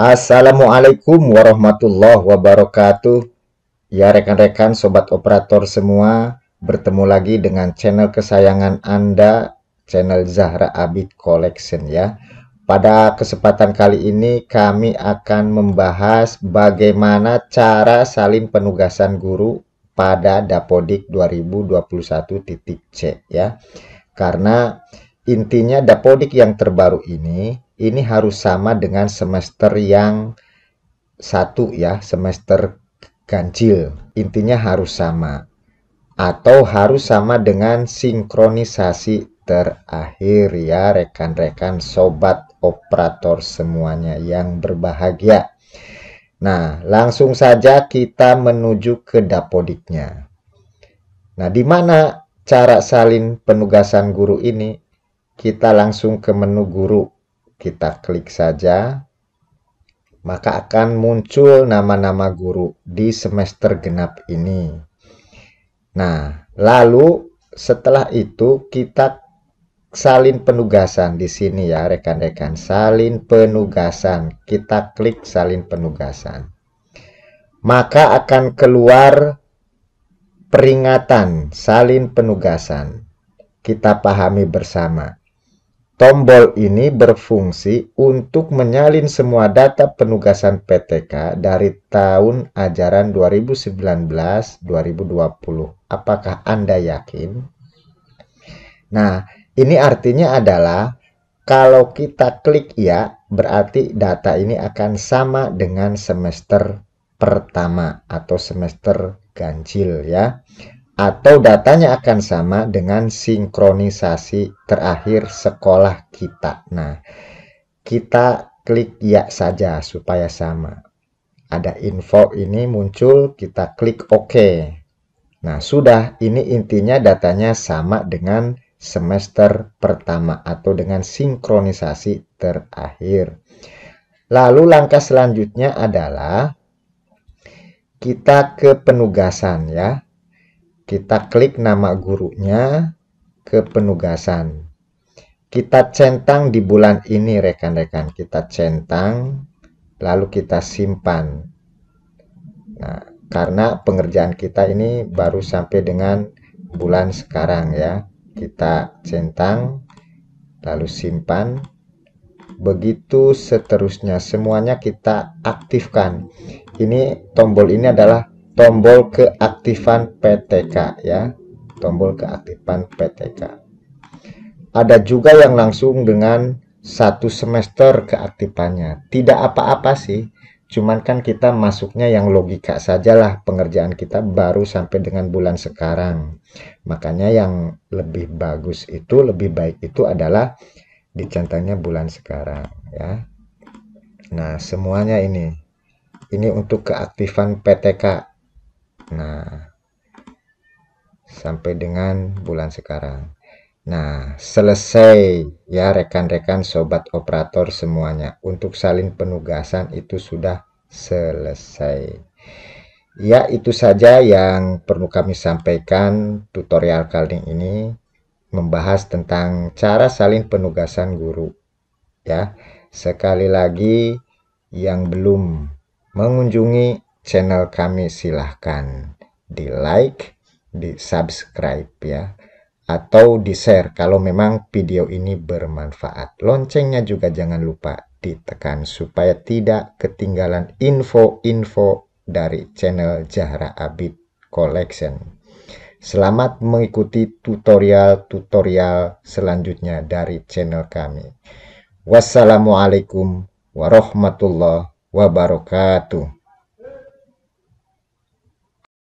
Assalamualaikum warahmatullahi wabarakatuh. Ya rekan-rekan sobat operator semua, bertemu lagi dengan channel kesayangan Anda, channel Zahra Abid Collection ya. Pada kesempatan kali ini kami akan membahas bagaimana cara salin penugasan guru pada Dapodik 2021.c ya. Karena intinya Dapodik yang terbaru ini ini harus sama dengan semester yang satu ya, semester ganjil. Intinya harus sama atau harus sama dengan sinkronisasi terakhir ya rekan-rekan sobat operator semuanya yang berbahagia. Nah, langsung saja kita menuju ke dapodiknya. Nah, di mana cara salin penugasan guru ini? Kita langsung ke menu guru kita klik saja, maka akan muncul nama-nama guru di semester genap ini. Nah, lalu setelah itu kita salin penugasan di sini ya rekan-rekan. Salin penugasan. Kita klik salin penugasan. Maka akan keluar peringatan salin penugasan. Kita pahami bersama. Tombol ini berfungsi untuk menyalin semua data penugasan PTK dari tahun ajaran 2019-2020. Apakah Anda yakin? Nah, ini artinya adalah kalau kita klik ya, berarti data ini akan sama dengan semester pertama atau semester ganjil ya atau datanya akan sama dengan sinkronisasi terakhir sekolah kita. Nah, kita klik ya saja supaya sama. Ada info ini muncul, kita klik OK. Nah, sudah ini intinya datanya sama dengan semester pertama atau dengan sinkronisasi terakhir. Lalu langkah selanjutnya adalah kita ke penugasan ya kita klik nama gurunya ke penugasan. Kita centang di bulan ini rekan-rekan. Kita centang lalu kita simpan. Nah, karena pengerjaan kita ini baru sampai dengan bulan sekarang ya. Kita centang lalu simpan. Begitu seterusnya semuanya kita aktifkan. Ini tombol ini adalah tombol keaktifan PTK ya tombol keaktifan PTK ada juga yang langsung dengan satu semester keaktifannya tidak apa-apa sih cuman kan kita masuknya yang logika sajalah pengerjaan kita baru sampai dengan bulan sekarang makanya yang lebih bagus itu lebih baik itu adalah dicentangnya bulan sekarang ya nah semuanya ini ini untuk keaktifan PTK Nah, sampai dengan bulan sekarang. Nah, selesai ya rekan-rekan sobat operator semuanya. Untuk salin penugasan itu sudah selesai. Ya, itu saja yang perlu kami sampaikan tutorial kali ini membahas tentang cara salin penugasan guru. Ya, sekali lagi yang belum mengunjungi channel kami silahkan di like, di subscribe ya, atau di share kalau memang video ini bermanfaat. Loncengnya juga jangan lupa ditekan supaya tidak ketinggalan info-info dari channel Jahra Abid Collection. Selamat mengikuti tutorial-tutorial selanjutnya dari channel kami. Wassalamualaikum warahmatullahi wabarakatuh.